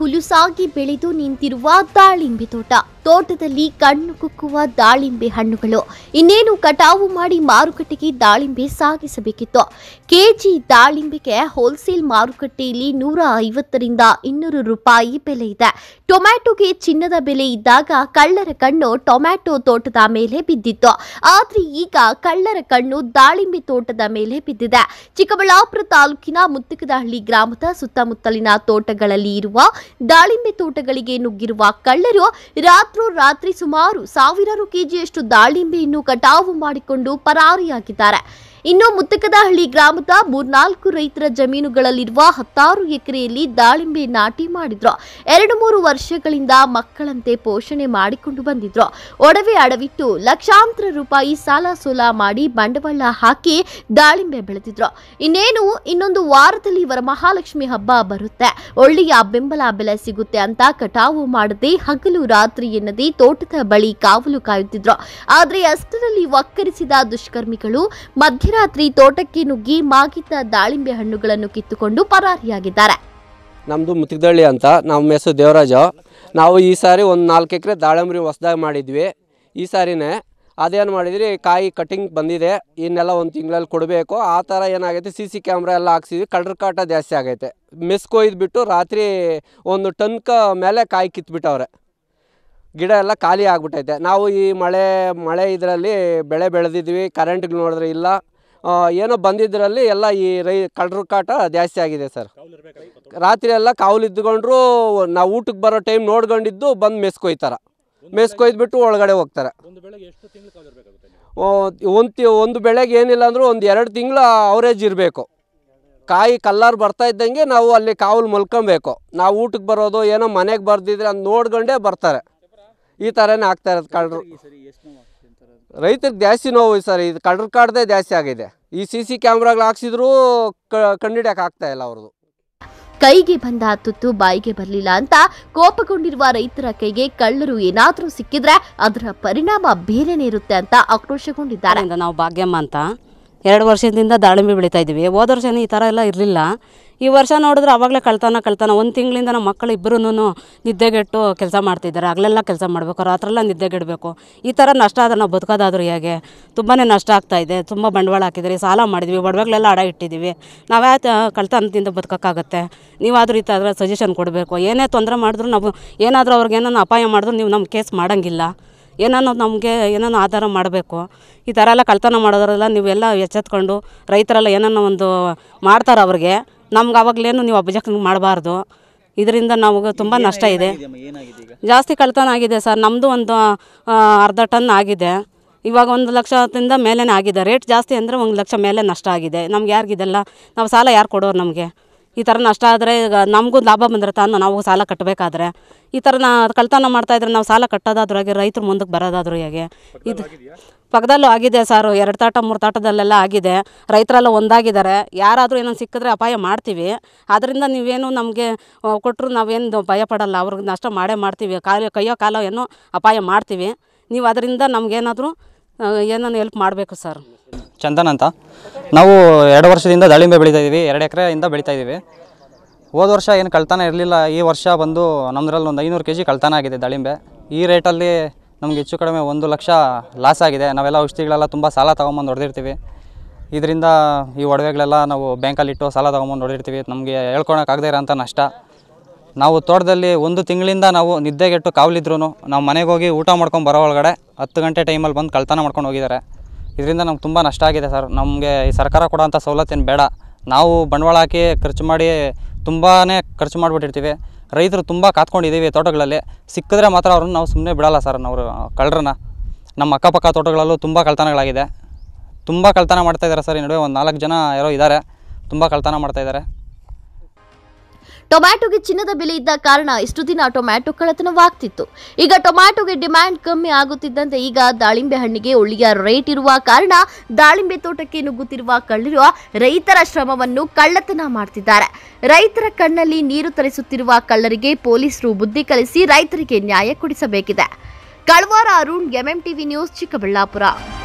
ಹುಲುಸಾಗಿ ಬೆಳೆದು ನಿಂತಿರುವ ದಾಳಿಂಬೆ ತೋಟ ತೋಟದಲ್ಲಿ ಕಣ್ಣು ಕುಕ್ಕುವ ದಾಳಿಂಬೆ ಹಣ್ಣುಗಳು ಇನ್ನೇನು ಕಟಾವು ಮಾಡಿ ಮಾರುಕಟ್ಟೆಗೆ ದಾಳಿಂಬೆ ಸಾಗಿಸಬೇಕಿತ್ತು ಕೆಜಿ ದಾಳಿಂಬೆಗೆ ಹೋಲ್ಸೇಲ್ ಮಾರುಕಟ್ಟೆಯಲ್ಲಿ ನೂರ ಐವತ್ತರಿಂದ ಇನ್ನೂರು ರೂಪಾಯಿ ಬೆಲೆ ಇದೆ ಟೊಮ್ಯಾಟೊಗೆ ಚಿನ್ನದ ಬೆಲೆ ಇದ್ದಾಗ ಕಳ್ಳರ ಕಣ್ಣು ಟೊಮ್ಯಾಟೊ ತೋಟದ ಮೇಲೆ ಬಿದ್ದಿತ್ತು ಆದರೆ ಈಗ ಕಳ್ಳರ ಕಣ್ಣು ದಾಳಿಂಬೆ ತೋಟದ ಮೇಲೆ ಬಿದ್ದಿದೆ ಚಿಕ್ಕಬಳ್ಳಾಪುರ ತಾಲೂಕಿನ ಮುತ್ತುಕದಹಳ್ಳಿ ಗ್ರಾಮದ ಸುತ್ತಮುತ್ತಲಿನ ತೋಟಗಳಲ್ಲಿ ಇರುವ ದಾಳಿಂಬೆ ತೋಟಗಳಿಗೆ ನುಗ್ಗಿರುವ ಕಳ್ಳರು ರಾತ್ರಿ ಸುಮಾರು ಸಾವಿರಾರು ಕೆಜಿಯಷ್ಟು ದಾಳಿಂಬೆಯನ್ನು ಕಟಾವು ಮಾಡಿಕೊಂಡು ಪರಾರಿಯಾಗಿದ್ದಾರೆ ಇನ್ನು ಮುತ್ತಕದಹಳ್ಳಿ ಗ್ರಾಮದ ಮೂರ್ನಾಲ್ಕು ರೈತರ ಜಮೀನುಗಳಲ್ಲಿರುವ ಹತ್ತಾರು ಎಕರೆಯಲ್ಲಿ ದಾಳಿಂಬೆ ನಾಟಿ ಮಾಡಿದ್ರು ಎರಡು ಮೂರು ವರ್ಷಗಳಿಂದ ಮಕ್ಕಳಂತೆ ಪೋಷಣೆ ಮಾಡಿಕೊಂಡು ಬಂದಿದ್ರು ಒಡವೆ ಅಡವಿಟ್ಟು ಲಕ್ಷಾಂತರ ರೂಪಾಯಿ ಸಾಲ ಸೋಲ ಮಾಡಿ ಬಂಡವಾಳ ಹಾಕಿ ದಾಳಿಂಬೆ ಬೆಳೆದಿದ್ರು ಇನ್ನೇನು ಇನ್ನೊಂದು ವಾರದಲ್ಲಿ ವರಮಹಾಲಕ್ಷ್ಮಿ ಹಬ್ಬ ಬರುತ್ತೆ ಒಳ್ಳೆಯ ಬೆಂಬಲ ಬೆಲೆ ಸಿಗುತ್ತೆ ಅಂತ ಕಟಾವು ಮಾಡದೆ ಹಗಲು ರಾತ್ರಿ ಎನ್ನದೆ ತೋಟದ ಬಳಿ ಕಾವಲು ಕಾಯುತ್ತಿದ್ರು ಆದರೆ ಅಷ್ಟರಲ್ಲಿ ಒಕ್ಕರಿಸಿದ ದುಷ್ಕರ್ಮಿಗಳು ಮಧ್ಯ ರಾತ್ರಿ ತೋಟಕ್ಕೆ ನುಗ್ಗಿ ಮಾಗಿದ್ದ ದಾಳಿಂಬೆ ಹಣ್ಣುಗಳನ್ನು ಕಿತ್ತುಕೊಂಡು ಪರಾರಿಯಾಗಿದ್ದಾರೆ ನಮ್ದು ಮುತ್ತಿದಳ್ಳಿ ಅಂತ ನಮ್ಮ ಮೆಸು ದೇವರಾಜ ನಾವು ಈ ಸಾರಿ ಒಂದು ನಾಲ್ಕು ಎಕರೆ ದಾಳಿಂಬರಿ ಹೊಸ್ದಾಗ ಮಾಡಿದ್ವಿ ಈ ಸಾರಿನೇ ಅದೇನು ಮಾಡಿದ್ರಿ ಕಾಯಿ ಕಟಿಂಗ್ ಬಂದಿದೆ ಇನ್ನೆಲ್ಲ ಒಂದು ತಿಂಗಳಲ್ಲಿ ಕೊಡಬೇಕು ಆ ಥರ ಏನಾಗೈತೆ ಸಿ ಸಿ ಕ್ಯಾಮ್ರಾ ಎಲ್ಲ ಹಾಕ್ಸಿದ್ವಿ ಕಳ್ಳರ ಕಾಟ ಜಾಸ್ತಿ ಆಗೈತೆ ಮಿಸ್ ಕೊಯ್ದುಬಿಟ್ಟು ರಾತ್ರಿ ಒಂದು ಟನ್ಕ ಮೇಲೆ ಕಾಯಿ ಕಿತ್ಬಿಟ್ಟವ್ರೆ ಗಿಡ ಎಲ್ಲ ಖಾಲಿ ಆಗ್ಬಿಟ್ಟೈತೆ ನಾವು ಈ ಮಳೆ ಮಳೆ ಇದರಲ್ಲಿ ಬೆಳೆ ಬೆಳೆದಿದ್ವಿ ಕರೆಂಟ್ಗೆ ನೋಡಿದ್ರೆ ಇಲ್ಲ ಏನೋ ಬಂದಿದ್ದರಲ್ಲಿ ಎಲ್ಲ ಈ ರೈ ಕಳ್ಳರ ಕಾಟ ಜಾಸ್ತಿ ಆಗಿದೆ ಸರ್ ರಾತ್ರಿ ಎಲ್ಲ ಕಾವಲಿದ್ದುಕೊಂಡ್ರು ನಾವು ಊಟಕ್ಕೆ ಬರೋ ಟೈಮ್ ನೋಡ್ಕೊಂಡಿದ್ದು ಬಂದು ಮೆಸ್ಕೊಯ್ತಾರ ಮೆಸ್ಕೊಯ್ದ್ಬಿಟ್ಟು ಒಳಗಡೆ ಹೋಗ್ತಾರೆ ಒಂದು ಒಂದು ಬೆಳೆಗೆ ಏನಿಲ್ಲ ಅಂದರೂ ಒಂದು ಎರಡು ತಿಂಗಳು ಅವರೇಜ್ ಇರಬೇಕು ಕಾಯಿ ಕಲ್ಲರ್ ಬರ್ತಾ ಇದ್ದಂಗೆ ನಾವು ಅಲ್ಲಿ ಕಾವಲು ಮಲ್ಕೊಬೇಕು ನಾವು ಊಟಕ್ಕೆ ಬರೋದು ಏನೋ ಮನೆಗೆ ಬರ್ದಿದ್ರೆ ಅದು ನೋಡ್ಕೊಂಡೇ ಬರ್ತಾರೆ ಈ ಥರನೇ ಆಗ್ತಾ ಇರೋದು ಕಳ್ಳರು ರೈತರಿಗೆ ಜಾಸ್ತಿ ನೋವು ಸರ್ ಇದು ಕಡ್ರ ಕಾಡ್ದೇ ಜಾಸ್ತಿ ಆಗಿದೆ ಈ ಸಿ ಸಿ ಕ್ಯಾಮ್ರಾಗಳು ಹಾಕ್ಸಿದ್ರು ಕಂಡಿಡಿಯಕ್ಕೆ ಆಗ್ತಾ ಇಲ್ಲ ಅವ್ರದ್ದು ಕೈಗೆ ಬಂದ ತುತ್ತು ಬಾಯಿಗೆ ಬರಲಿಲ್ಲ ಅಂತ ಕೋಪಗೊಂಡಿರುವ ರೈತರ ಕೈಗೆ ಕಳ್ಳರು ಏನಾದರೂ ಸಿಕ್ಕಿದ್ರೆ ಅದರ ಪರಿಣಾಮ ಬೇರೆನೇ ಇರುತ್ತೆ ಅಂತ ಆಕ್ರೋಶಗೊಂಡಿದ್ದಾರೆ ನಾವು ಭಾಗ್ಯಮ್ಮ ಅಂತ ಎರಡು ವರ್ಷದಿಂದ ದಾಳಿಂಬೆ ಬೆಳೀತಾ ಇದ್ದೀವಿ ಹೋದ ವರ್ಷ ಈ ಥರ ಎಲ್ಲ ಇರಲಿಲ್ಲ ಈ ವರ್ಷ ನೋಡಿದ್ರೆ ಆವಾಗಲೇ ಕಳ್ತಾನ ಕಳ್ತಾನ ಒಂದು ತಿಂಗಳಿಂದ ನಮ್ಮ ಮಕ್ಕಳು ಇಬ್ಬರೂ ನಿದ್ದೆಗೆಟ್ಟು ಕೆಲಸ ಮಾಡ್ತಿದ್ದಾರೆ ಆಗಲೆಲ್ಲ ಕೆಲಸ ಮಾಡಬೇಕು ರಾತ್ರೆಲ್ಲ ನಿದ್ದೆಗೆಡಬೇಕು ಈ ಥರ ನಷ್ಟ ಆದ್ರೆ ನಾವು ಬದುಕೋದಾದ್ರೂ ಹೇಗೆ ತುಂಬಾ ನಷ್ಟ ಆಗ್ತಾಯಿದೆ ತುಂಬ ಬಂಡವಾಳ ಹಾಕಿದ್ರಿ ಸಾಲ ಮಾಡಿದ್ವಿ ಒಡವೆಗಳೆಲ್ಲ ಅಡ ಇಟ್ಟಿದ್ದೀವಿ ನಾವ್ಯಾ ಕಳ್ತನದಿಂದ ಬದುಕೋಕ್ಕಾಗತ್ತೆ ನೀವಾದರೂ ಈ ಥರ ಸಜೆಷನ್ ಕೊಡಬೇಕು ಏನೇ ತೊಂದರೆ ಮಾಡಿದ್ರು ನಾವು ಏನಾದರೂ ಅವ್ರಿಗೆ ಏನಾದ್ರು ಅಪಾಯ ಮಾಡಿದ್ರು ನೀವು ನಮ್ಮ ಕೇಸ್ ಮಾಡೋಂಗಿಲ್ಲ ಏನಾನ ನಮಗೆ ಏನಾನ ಆಧಾರ ಮಾಡಬೇಕು ಈ ಥರ ಎಲ್ಲ ಕಳ್ತನ ಮಾಡೋದ್ರೆಲ್ಲ ನೀವೆಲ್ಲ ಎಚ್ಚೆತ್ಕೊಂಡು ರೈತರೆಲ್ಲ ಏನನ್ನೋ ಒಂದು ಮಾಡ್ತಾರೆ ಅವ್ರಿಗೆ ನಮ್ಗೆ ಅವಾಗಲೇನು ನೀವು ಅಬ್ಜೆಕ್ಷನ್ ಮಾಡಬಾರ್ದು ಇದರಿಂದ ನಮಗೆ ತುಂಬ ನಷ್ಟ ಇದೆ ಜಾಸ್ತಿ ಕಳ್ತನ ಆಗಿದೆ ಸರ್ ನಮ್ಮದು ಒಂದು ಅರ್ಧ ಟನ್ ಆಗಿದೆ ಇವಾಗ ಒಂದು ಲಕ್ಷದಿಂದ ಮೇಲೇ ಆಗಿದೆ ರೇಟ್ ಜಾಸ್ತಿ ಅಂದರೆ ಒಂದು ಲಕ್ಷ ಮೇಲೆ ನಷ್ಟ ಆಗಿದೆ ನಮ್ಗೆ ಯಾರಿಗಿದೆಲ್ಲ ನಾವು ಸಾಲ ಯಾರು ಕೊಡೋರು ನಮಗೆ ಈ ಥರ ನಷ್ಟ ಆದರೆ ಈಗ ನಮಗೂ ಲಾಭ ಬಂದಿರುತ್ತೆ ಅನ್ನೋ ನಾವು ಸಾಲ ಕಟ್ಟಬೇಕಾದ್ರೆ ಈ ಥರ ನಾ ಕಳ್ತನ ಮಾಡ್ತಾಯಿದ್ರೆ ನಾವು ಸಾಲ ಕಟ್ಟೋದಾದ್ರೂ ಹಾಗೆ ರೈತರು ಮುಂದಕ್ಕೆ ಬರೋದಾದ್ರೂ ಹೇಗೆ ಇದು ಪಕ್ಕದಲ್ಲೂ ಆಗಿದೆ ಸಾರು ಎರಡು ತಾಟ ಮೂರು ತಾಟದಲ್ಲೆಲ್ಲ ಆಗಿದೆ ರೈತರೆಲ್ಲ ಒಂದಾಗಿದ್ದಾರೆ ಯಾರಾದರೂ ಏನೋ ಸಿಕ್ಕಿದ್ರೆ ಅಪಾಯ ಮಾಡ್ತೀವಿ ಆದ್ದರಿಂದ ನೀವೇನು ನಮಗೆ ಕೊಟ್ಟರು ನಾವೇನು ಭಯ ಪಡೋಲ್ಲ ಅವ್ರಿಗೆ ನಷ್ಟ ಮಾಡೇ ಮಾಡ್ತೀವಿ ಕಾಲ ಕೈಯೋ ಕಾಲೋ ಏನೋ ಅಪಾಯ ಮಾಡ್ತೀವಿ ನೀವು ಅದರಿಂದ ನಮಗೇನಾದರೂ ಏನೋ ಹೆಲ್ಪ್ ಮಾಡಬೇಕು ಸರ್ ಚಂದನ್ ಅಂತ ನಾವು ಎರಡು ವರ್ಷದಿಂದ ದಾಳಿಂಬೆ ಬೆಳೀತಾ ಇದ್ದೀವಿ ಎರಡು ಎಕರೆಯಿಂದ ಬೆಳೀತಾ ಇದ್ದೀವಿ ಹೋದ ವರ್ಷ ಏನು ಕಳ್ತನ ಇರಲಿಲ್ಲ ಈ ವರ್ಷ ಬಂದು ನಮ್ಮದ್ರಲ್ಲಿ ಒಂದು ಐನೂರು ಕೆ ಜಿ ಕಳ್ತನ ಆಗಿದೆ ದಾಳಿಂಬೆ ಈ ರೇಟಲ್ಲಿ ನಮ್ಗೆ ಹೆಚ್ಚು ಕಡಿಮೆ ಒಂದು ಲಕ್ಷ ಲಾಸ್ ಆಗಿದೆ ನಾವೆಲ್ಲ ಔಷಧಿಗಳೆಲ್ಲ ತುಂಬ ಸಾಲ ತೊಗೊಂಬಂದು ಹೊಡೆದಿರ್ತೀವಿ ಇದರಿಂದ ಈ ಒಡವೆಗಳೆಲ್ಲ ನಾವು ಬ್ಯಾಂಕಲ್ಲಿಟ್ಟು ಸಾಲ ತೊಗೊಂಬಂದು ಹೊಡೆದಿರ್ತೀವಿ ನಮಗೆ ಹೇಳ್ಕೊಳಕ್ಕಾಗದೇ ಇರೋಂಥ ನಷ್ಟ ನಾವು ತೋಟದಲ್ಲಿ ಒಂದು ತಿಂಗಳಿಂದ ನಾವು ನಿದ್ದೆಗೆಟ್ಟು ಕಾವಲಿದ್ರು ನಾವು ಮನೆಗೆ ಹೋಗಿ ಊಟ ಮಾಡ್ಕೊಂಡು ಬರೋ ಒಳಗಡೆ ಹತ್ತು ಗಂಟೆ ಟೈಮಲ್ಲಿ ಬಂದು ಕಳ್ತನ ಮಾಡ್ಕೊಂಡು ಹೋಗಿದ್ದಾರೆ ಇದರಿಂದ ನಮ್ಗೆ ತುಂಬ ನಷ್ಟ ಆಗಿದೆ ಸರ್ ನಮಗೆ ಈ ಸರ್ಕಾರ ಕೊಡೋಂಥ ಸವಲತ್ತೇನು ಬೇಡ ನಾವು ಬಂಡವಾಳ ಹಾಕಿ ಖರ್ಚು ಮಾಡಿ ತುಂಬಾ ಖರ್ಚು ಮಾಡಿಬಿಟ್ಟಿರ್ತೀವಿ ರೈತರು ತುಂಬ ಕಾತ್ಕೊಂಡಿದ್ದೀವಿ ತೋಟಗಳಲ್ಲಿ ಸಿಕ್ಕಿದ್ರೆ ಮಾತ್ರ ಅವ್ರನ್ನ ನಾವು ಸುಮ್ಮನೆ ಬಿಡಲ್ಲ ಸರ್ ನಾವು ಕಳ್ಳರನ್ನ ನಮ್ಮ ಅಕ್ಕಪಕ್ಕ ತೋಟಗಳಲ್ಲೂ ತುಂಬ ಕಳ್ತನಗಳಾಗಿದೆ ತುಂಬ ಕಳ್ತನ ಮಾಡ್ತಾಯಿದ್ದಾರೆ ಸರ್ ಈ ನಡುವೆ ಒಂದು ನಾಲ್ಕು ಜನ ಯಾರೋ ಇದ್ದಾರೆ ತುಂಬ ಕಳ್ತನ ಮಾಡ್ತಾಯಿದ್ದಾರೆ ಟೊಮ್ಯಾಟೊಗೆ ಚಿನ್ನದ ಬೆಲೆ ಇದ್ದ ಕಾರಣ ಇಷ್ಟು ದಿನ ಟೊಮ್ಯಾಟೊ ಕಳತನವಾಗ್ತಿತ್ತು ಈಗ ಟೊಮ್ಯಾಟೊಗೆ ಡಿಮ್ಯಾಂಡ್ ಕಮ್ಮಿ ಆಗುತ್ತಿದ್ದಂತೆ ಈಗ ದಾಳಿಂಬೆ ಹಣ್ಣಿಗೆ ಒಳ್ಳೆಯ ರೇಟ್ ಇರುವ ಕಾರಣ ದಾಳಿಂಬೆ ತೋಟಕ್ಕೆ ನುಗ್ಗುತ್ತಿರುವ ಕಳ್ಳರು ರೈತರ ಶ್ರಮವನ್ನು ಕಳ್ಳತನ ಮಾಡ್ತಿದ್ದಾರೆ ರೈತರ ಕಣ್ಣಲ್ಲಿ ನೀರು ತರಿಸುತ್ತಿರುವ ಕಳ್ಳರಿಗೆ ಪೊಲೀಸರು ಬುದ್ಧಿ ಕಲಿಸಿ ರೈತರಿಗೆ ನ್ಯಾಯ ಕೊಡಿಸಬೇಕಿದೆ Kalavara Arun MMTV TV news Chikkaballapur